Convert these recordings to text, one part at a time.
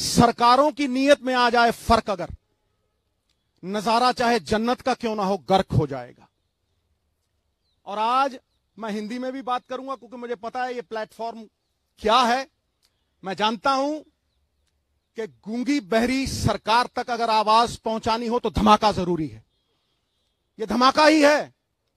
सरकारों की नीयत में आ जाए फर्क अगर नजारा चाहे जन्नत का क्यों ना हो गर्क हो जाएगा और आज मैं हिंदी में भी बात करूंगा क्योंकि मुझे पता है ये प्लेटफॉर्म क्या है मैं जानता हूं कि गूंगी बहरी सरकार तक अगर आवाज पहुंचानी हो तो धमाका जरूरी है ये धमाका ही है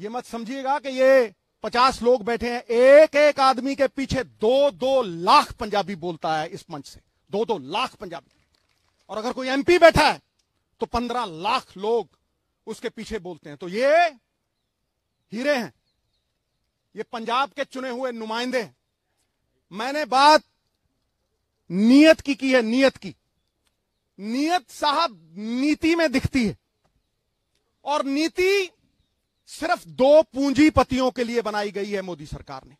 ये मत समझिएगा कि ये पचास लोग बैठे हैं एक एक आदमी के पीछे दो दो लाख पंजाबी बोलता है इस मंच से दो दो लाख पंजाबी और अगर कोई एमपी बैठा है तो पंद्रह लाख लोग उसके पीछे बोलते हैं तो ये हीरे हैं ये पंजाब के चुने हुए नुमाइंदे हैं मैंने बात नियत की की है नियत की नियत साहब नीति में दिखती है और नीति सिर्फ दो पूंजीपतियों के लिए बनाई गई है मोदी सरकार ने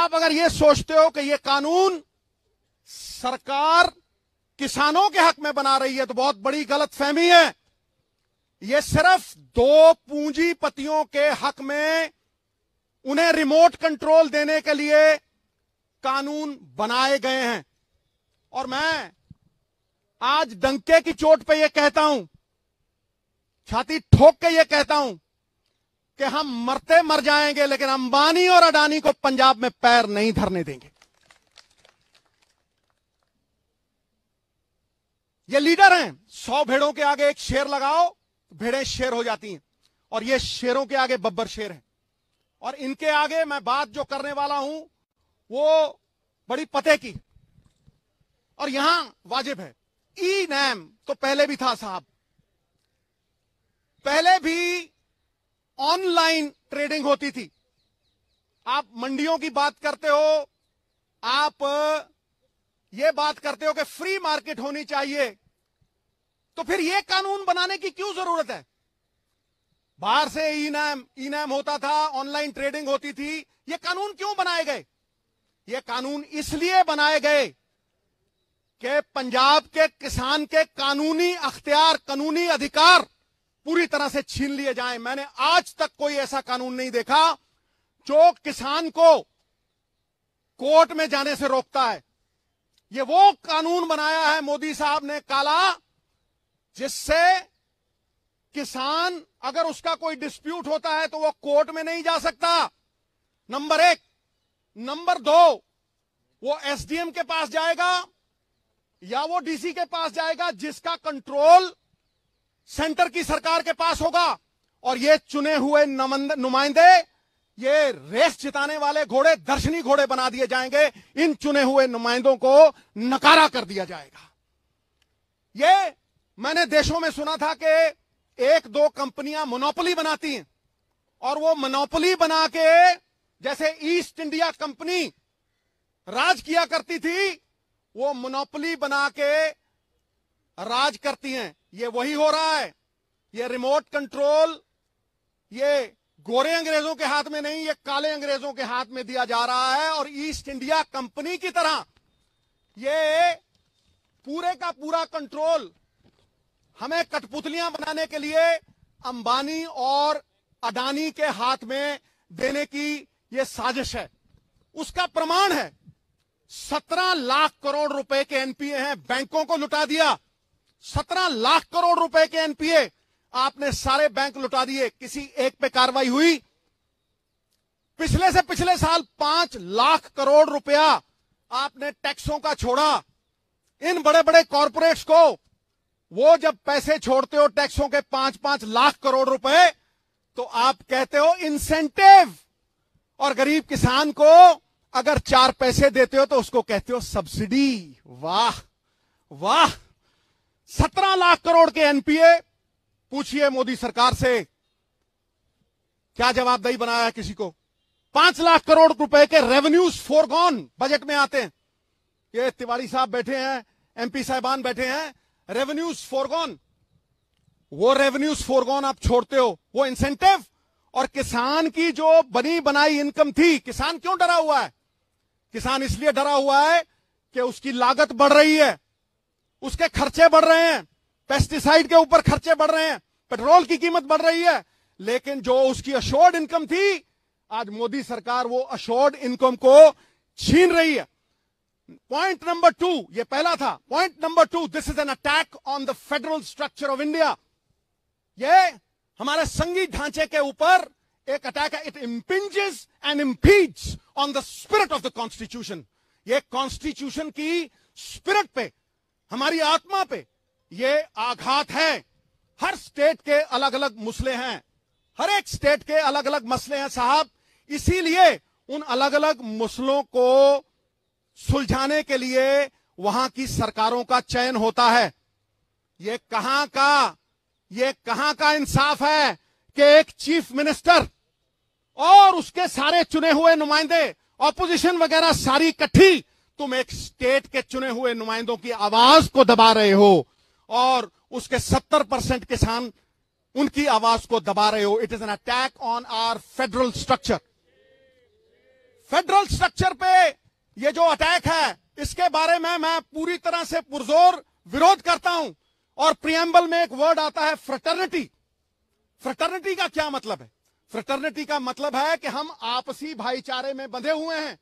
आप अगर ये सोचते हो कि ये कानून सरकार किसानों के हक में बना रही है तो बहुत बड़ी गलत फहमी है यह सिर्फ दो पूंजीपतियों के हक में उन्हें रिमोट कंट्रोल देने के लिए कानून बनाए गए हैं और मैं आज डंके की चोट पे यह कहता हूं छाती ठोक के यह कहता हूं कि हम मरते मर जाएंगे लेकिन अंबानी और अडानी को पंजाब में पैर नहीं धरने देंगे ये लीडर हैं सौ भेड़ों के आगे एक शेर लगाओ भेड़ें शेर हो जाती हैं और ये शेरों के आगे बब्बर शेर हैं और इनके आगे मैं बात जो करने वाला हूं वो बड़ी पते की और यहां वाजिब है ई नैम तो पहले भी था साहब पहले भी ऑनलाइन ट्रेडिंग होती थी आप मंडियों की बात करते हो आप ये बात करते हो कि फ्री मार्केट होनी चाहिए तो फिर ये कानून बनाने की क्यों जरूरत है बाहर से ई नैम होता था ऑनलाइन ट्रेडिंग होती थी ये कानून क्यों बनाए गए ये कानून इसलिए बनाए गए कि पंजाब के किसान के कानूनी अख्तियार कानूनी अधिकार पूरी तरह से छीन लिए जाएं मैंने आज तक कोई ऐसा कानून नहीं देखा जो किसान को कोर्ट में जाने से रोकता है ये वो कानून बनाया है मोदी साहब ने काला जिससे किसान अगर उसका कोई डिस्प्यूट होता है तो वो कोर्ट में नहीं जा सकता नंबर एक नंबर दो वो एसडीएम के पास जाएगा या वो डीसी के पास जाएगा जिसका कंट्रोल सेंटर की सरकार के पास होगा और ये चुने हुए नुमाइंदे ये रेस जिताने वाले घोड़े दर्शनी घोड़े बना दिए जाएंगे इन चुने हुए नुमाइंदों को नकारा कर दिया जाएगा ये मैंने देशों में सुना था कि एक दो कंपनियां मोनोपोली बनाती हैं और वो मोनोपोली बना के जैसे ईस्ट इंडिया कंपनी राज किया करती थी वो मोनोपोली बना के राज करती हैं ये वही हो रहा है ये रिमोट कंट्रोल ये गोरे अंग्रेजों के हाथ में नहीं ये काले अंग्रेजों के हाथ में दिया जा रहा है और ईस्ट इंडिया कंपनी की तरह ये पूरे का पूरा कंट्रोल हमें कठपुतलियां बनाने के लिए अंबानी और अडानी के हाथ में देने की ये साजिश है उसका प्रमाण है सत्रह लाख करोड़ रुपए के एनपीए हैं बैंकों को लुटा दिया सत्रह लाख करोड़ रुपए के एनपीए आपने सारे बैंक लुटा दिए किसी एक पे कार्रवाई हुई पिछले से पिछले साल पांच लाख करोड़ रुपया आपने टैक्सों का छोड़ा इन बड़े बड़े कॉरपोरेट्स को वो जब पैसे छोड़ते हो टैक्सों के पांच पांच लाख करोड़ रुपए तो आप कहते हो इंसेंटिव और गरीब किसान को अगर चार पैसे देते हो तो उसको कहते हो सब्सिडी वाह वाह सत्रह लाख करोड़ के एनपीए पूछिए मोदी सरकार से क्या जवाबदेही बनाया है किसी को पांच लाख करोड़ रुपए के रेवेन्यूज फोरगॉन बजट में आते हैं ये तिवारी साहब बैठे हैं एमपी साहबान बैठे हैं रेवेन्यूज फोरगॉन वो रेवेन्यूज फोरगॉन आप छोड़ते हो वो इंसेंटिव और किसान की जो बनी बनाई इनकम थी किसान क्यों डरा हुआ है किसान इसलिए डरा हुआ है कि उसकी लागत बढ़ रही है उसके खर्चे बढ़ रहे हैं पेस्टिसाइड के ऊपर खर्चे बढ़ रहे हैं पेट्रोल की कीमत बढ़ रही है लेकिन जो उसकी अशोर्ड इनकम थी आज मोदी सरकार वो अशोर्ड इनकम को छीन रही है पॉइंट नंबर टू ये पहला था point number two this is an attack on the federal structure of India ये हमारे संगीत ढांचे के ऊपर एक अटैक है it impinges and impedes on the spirit of the constitution ये कॉन्स्टिट्यूशन की स्पिरिट पे हमारी आत्मा पे ये आघात है हर स्टेट के अलग अलग मसले हैं हर एक स्टेट के अलग अलग मसले हैं साहब इसीलिए उन अलग अलग मसलों को सुलझाने के लिए वहां की सरकारों का चयन होता है ये कहां का ये कहां का इंसाफ है कि एक चीफ मिनिस्टर और उसके सारे चुने हुए नुमाइंदे ऑपोजिशन वगैरह सारी इकट्ठी तुम एक स्टेट के चुने हुए नुमाइंदों की आवाज को दबा रहे हो और उसके 70 परसेंट किसान उनकी आवाज को दबा रहे हो it is an attack on our federal structure federal structure पे ये जो अटैक है इसके बारे में मैं पूरी तरह से पुरजोर विरोध करता हूं और प्रियम्बल में एक वर्ड आता है फ्रटर्निटी फ्रटर्निटी का क्या मतलब है फ्रटर्निटी का मतलब है कि हम आपसी भाईचारे में बंधे हुए हैं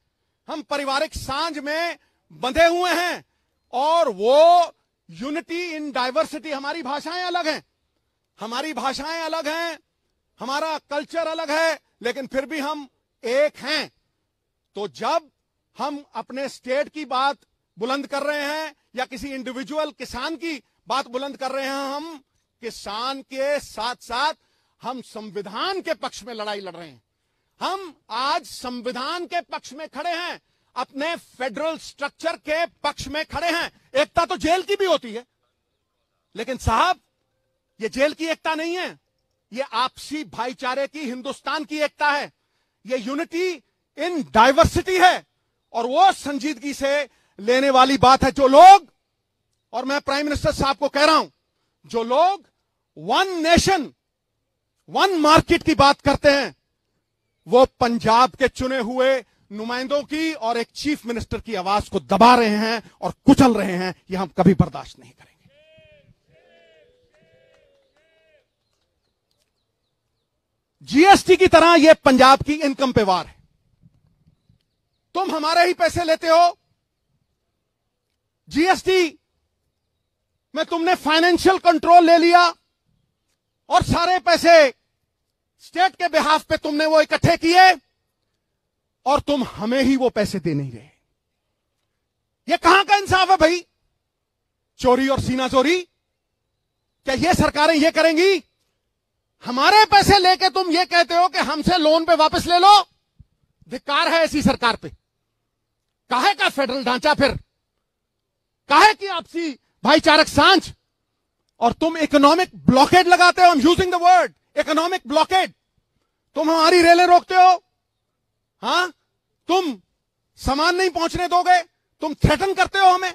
हम पारिवारिक सांझ में बंधे हुए हैं और वो यूनिटी इन डाइवर्सिटी हमारी भाषाएं अलग हैं हमारी भाषाएं अलग हैं हमारा कल्चर अलग है लेकिन फिर भी हम एक हैं तो जब हम अपने स्टेट की बात बुलंद कर रहे हैं या किसी इंडिविजुअल किसान की बात बुलंद कर रहे हैं हम किसान के साथ साथ हम संविधान के पक्ष में लड़ाई लड़ रहे हैं हम आज संविधान के पक्ष में खड़े हैं अपने फेडरल स्ट्रक्चर के पक्ष में खड़े हैं एकता तो जेल की भी होती है लेकिन साहब ये जेल की एकता नहीं है ये आपसी भाईचारे की हिंदुस्तान की एकता है ये यूनिटी इन डाइवर्सिटी है और वो संजीदगी से लेने वाली बात है जो लोग और मैं प्राइम मिनिस्टर साहब को कह रहा हूं जो लोग वन नेशन वन मार्केट की बात करते हैं वो पंजाब के चुने हुए नुमाइंदों की और एक चीफ मिनिस्टर की आवाज को दबा रहे हैं और कुचल रहे हैं यह हम कभी बर्दाश्त नहीं करेंगे जीएसटी की तरह यह पंजाब की इनकम पे वार है तुम हमारे ही पैसे लेते हो जीएसटी में तुमने फाइनेंशियल कंट्रोल ले लिया और सारे पैसे स्टेट के बिहाफ पे तुमने वो इकट्ठे किए और तुम हमें ही वो पैसे दे नहीं रहे ये कहां का इंसाफ है भाई चोरी और सीना चोरी क्या ये सरकारें ये करेंगी हमारे पैसे लेके तुम ये कहते हो कि हमसे लोन पे वापस ले लो धिकार है ऐसी सरकार पे काहे का फेडरल ढांचा फिर काहे की आपसी भाईचारक सांझ और तुम इकोनॉमिक ब्लॉकेड लगाते हो am using the word economic blockade तुम हमारी रेलें रोकते हो हा तुम सामान नहीं पहुंचने दोगे तुम थ्रेटन करते हो हमें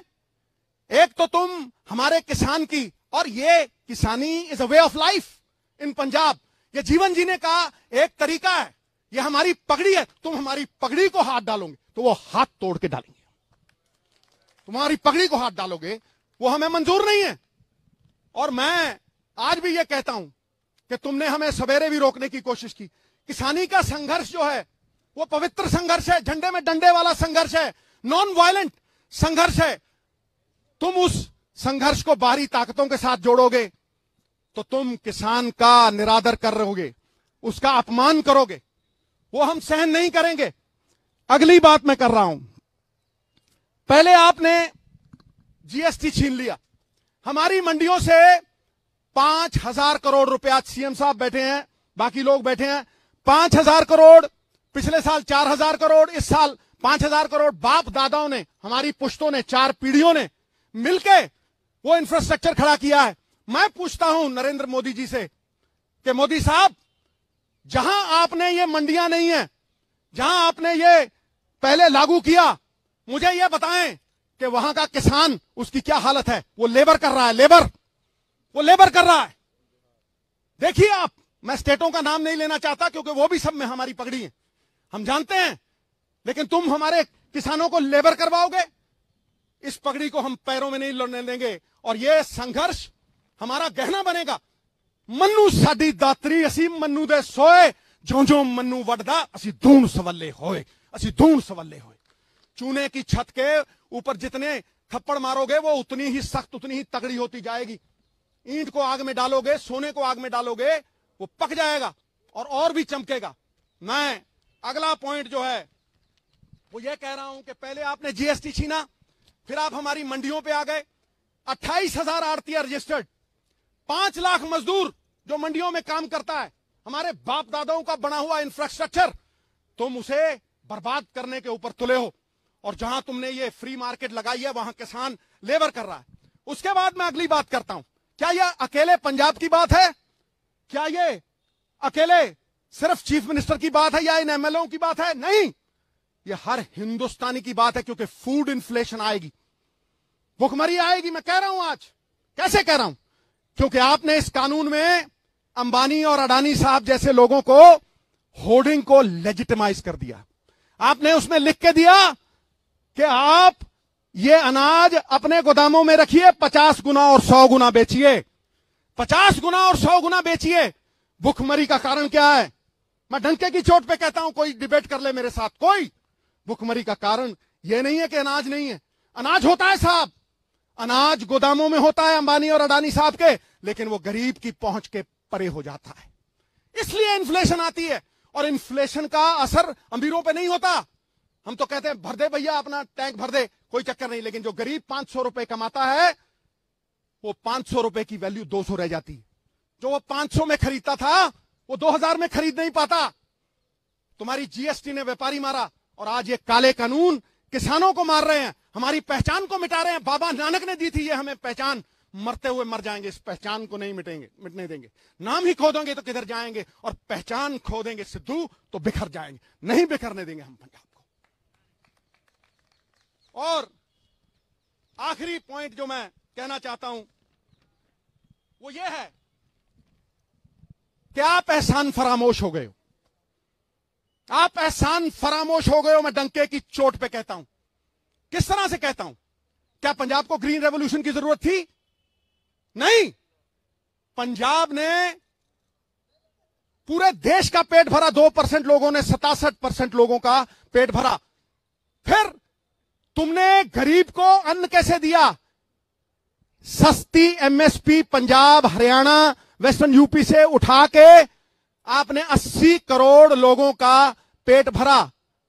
एक तो तुम हमारे किसान की और ये किसानी is a way of life in Punjab ये जीवन जीने का एक तरीका है ये हमारी पगड़ी है तुम हमारी पगड़ी को हाथ डालोगे तो वो हाथ तोड़ के डालेंगे तुम्हारी पगड़ी को हाथ डालोगे वो हमें मंजूर नहीं है और मैं आज भी ये कहता हूं कि तुमने हमें सवेरे भी रोकने की कोशिश की किसानी का संघर्ष जो है वो पवित्र संघर्ष है झंडे में डंडे वाला संघर्ष है नॉन वायलेंट संघर्ष है तुम उस संघर्ष को बाहरी ताकतों के साथ जोड़ोगे तो तुम किसान का निरादर कर रहोगे उसका अपमान करोगे वो हम सहन नहीं करेंगे अगली बात मैं कर रहा हूं पहले आपने जीएसटी छीन लिया हमारी मंडियों से पांच हजार करोड़ रुपया सीएम साहब बैठे हैं बाकी लोग बैठे हैं पांच हजार करोड़ पिछले साल चार हजार करोड़ इस साल पांच हजार करोड़ बाप दादाओं ने हमारी पुश्तों ने चार पीढ़ियों ने मिलके वो इंफ्रास्ट्रक्चर खड़ा किया है मैं पूछता हूं नरेंद्र मोदी जी से कि मोदी साहब जहां आपने ये मंडियां नहीं है जहां आपने ये पहले लागू किया मुझे ये बताएं कि वहां का किसान उसकी क्या हालत है वो लेबर कर रहा है लेबर वो लेबर कर रहा है देखिए आप मैं स्टेटों का नाम नहीं लेना चाहता क्योंकि वो भी सब में हमारी पगड़ी है हम जानते हैं लेकिन तुम हमारे किसानों को लेबर करवाओगे इस पगड़ी को हम पैरों में नहीं लड़ने देंगे और यह संघर्ष हमारा गहना बनेगा मनु ਸਾਡੀ दात्री असी मनु दे सोए जो जो मनु ਵੜਦਾ असी ਧੂਣ सवल्ले होए असी ਧੂਣ सवल्ले होए चूने की छत के ऊपर जितने थप्पड़ मारोगे वो उतनी ही सख्त उतनी ही तगड़ी होती जाएगी ईंट को आग में डालोगे सोने को आग में डालोगे वो पक जाएगा और और भी चमकेगा मैं अगला पॉइंट जो है वो ये कह रहा हूं कि पहले आपने जीएसटी छीना फिर आप हमारी मंडियों पे आ गए अट्ठाईस हजार आरती रजिस्टर्ड पांच लाख मजदूर जो मंडियों में काम करता है हमारे बाप दादाओं का बना हुआ इंफ्रास्ट्रक्चर तुम उसे बर्बाद करने के ऊपर तुले हो और जहां तुमने ये फ्री मार्केट लगाई है वहां किसान लेबर कर रहा है उसके बाद मैं अगली बात करता हूं क्या यह अकेले पंजाब की बात है क्या ये अकेले सिर्फ चीफ मिनिस्टर की बात है या इन एमएलओ की बात है नहीं ये हर हिंदुस्तानी की बात है क्योंकि फूड इन्फ्लेशन आएगी भुखमरी आएगी मैं कह रहा हूं आज कैसे कह रहा हूं क्योंकि आपने इस कानून में अंबानी और अडानी साहब जैसे लोगों को होर्डिंग को लेजिटिमाइज कर दिया आपने उसमें लिख के दिया कि आप ये अनाज अपने गोदामों में रखिए पचास गुना और सौ गुना बेचिए पचास गुना और सौ गुना बेचिए भुखमरी का कारण क्या है मैं ढंके की चोट पे कहता हूं कोई डिबेट कर ले मेरे साथ कोई भुखमरी का कारण यह नहीं है कि अनाज नहीं है अनाज होता है साहब अनाज गोदामों में होता है अंबानी और अडानी साहब के लेकिन वो गरीब की पहुंच के परे हो जाता है इसलिए इन्फ्लेशन आती है और इन्फ्लेशन का असर अमीरों पे नहीं होता हम तो कहते हैं भर दे भैया अपना टैंक भर दे कोई चक्कर नहीं लेकिन जो गरीब पांच सौ रुपए कमाता है वो पांच सौ रुपए की वैल्यू दो सौ रह जाती है जो वो पांच सौ में खरीदता था वो 2000 में खरीद नहीं पाता तुम्हारी जीएसटी ने व्यापारी मारा और आज ये काले कानून किसानों को मार रहे हैं हमारी पहचान को मिटा रहे हैं बाबा नानक ने दी थी ये हमें पहचान मरते हुए मर जाएंगे इस पहचान को नहीं मिटेंगे मिटने देंगे नाम ही खो देंगे तो किधर जाएंगे और पहचान खो देंगे सिद्धू तो बिखर जाएंगे नहीं बिखरने देंगे हम पंजाब को और आखिरी पॉइंट जो मैं कहना चाहता हूं वो ये है कि आप एहसान फरामोश हो गए हो आप एहसान फरामोश हो गए हो मैं डंके की चोट पे कहता हूं किस तरह से कहता हूं क्या पंजाब को ग्रीन रेवोल्यूशन की जरूरत थी नहीं पंजाब ने पूरे देश का पेट भरा दो परसेंट लोगों ने सतासठ परसेंट लोगों का पेट भरा फिर तुमने गरीब को अन्न कैसे दिया सस्ती MSP Punjab Haryana western UP से उठा के आपने 80 करोड़ लोगों का पेट भरा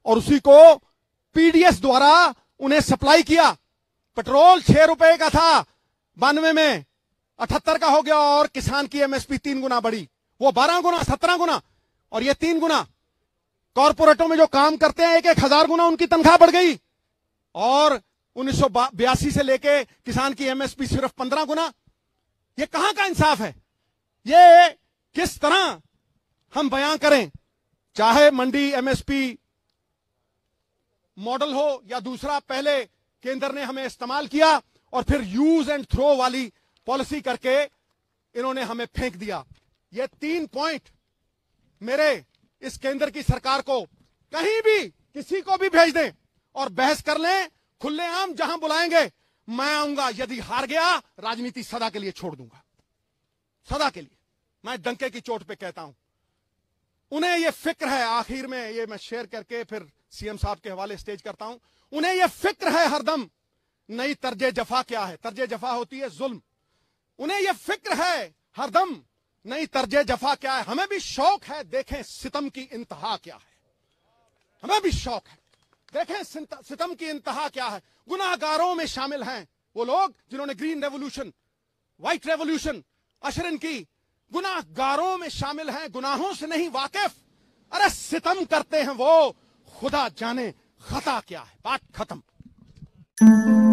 और उसी को पीडीएस द्वारा उन्हें सप्लाई किया पेट्रोल छह रुपए का था बानवे में अठहत्तर का हो गया और किसान की एमएसपी तीन गुना बढ़ी वो बारह गुना सत्रह गुना और ये तीन गुना कॉरपोरेटों में जो काम करते हैं एक एक हजार गुना उनकी तनख्वाह बढ़ गई और उन्नीस से लेके किसान की एमएसपी सिर्फ पंद्रह गुना ये कहां का इंसाफ है ये किस तरह हम बयां करें चाहे मंडी एमएसपी मॉडल हो या दूसरा पहले केंद्र ने हमें इस्तेमाल किया और फिर यूज एंड थ्रो वाली पॉलिसी करके इन्होंने हमें फेंक दिया ये तीन पॉइंट मेरे इस केंद्र की सरकार को कहीं भी किसी को भी भेज दें और बहस कर लें आम जहां बुलाएंगे मैं आऊंगा यदि हार गया राजनीति सदा के लिए छोड़ दूंगा सदा के लिए मैं डंके की चोट पे कहता हूं उन्हें यह फिक्र है आखिर में ये मैं शेयर करके फिर सीएम साहब के हवाले स्टेज करता हूं उन्हें यह फिक्र है हरदम नई तर्ज जफा क्या है तर्ज जफा होती है जुल्म उन्हें ये फिक्र है हरदम नई तर्ज जफा क्या है हमें भी शौक है देखें सितम की इंतहा क्या है हमें भी शौक है देखें सितम की इंतहा क्या है गुनाहगारों में शामिल हैं वो लोग जिन्होंने ग्रीन रेवोल्यूशन व्हाइट रेवोल्यूशन अशरन की गुनाहगारों में शामिल हैं गुनाहों से नहीं वाकिफ अरे सितम करते हैं वो खुदा जाने खता क्या है बात खत्म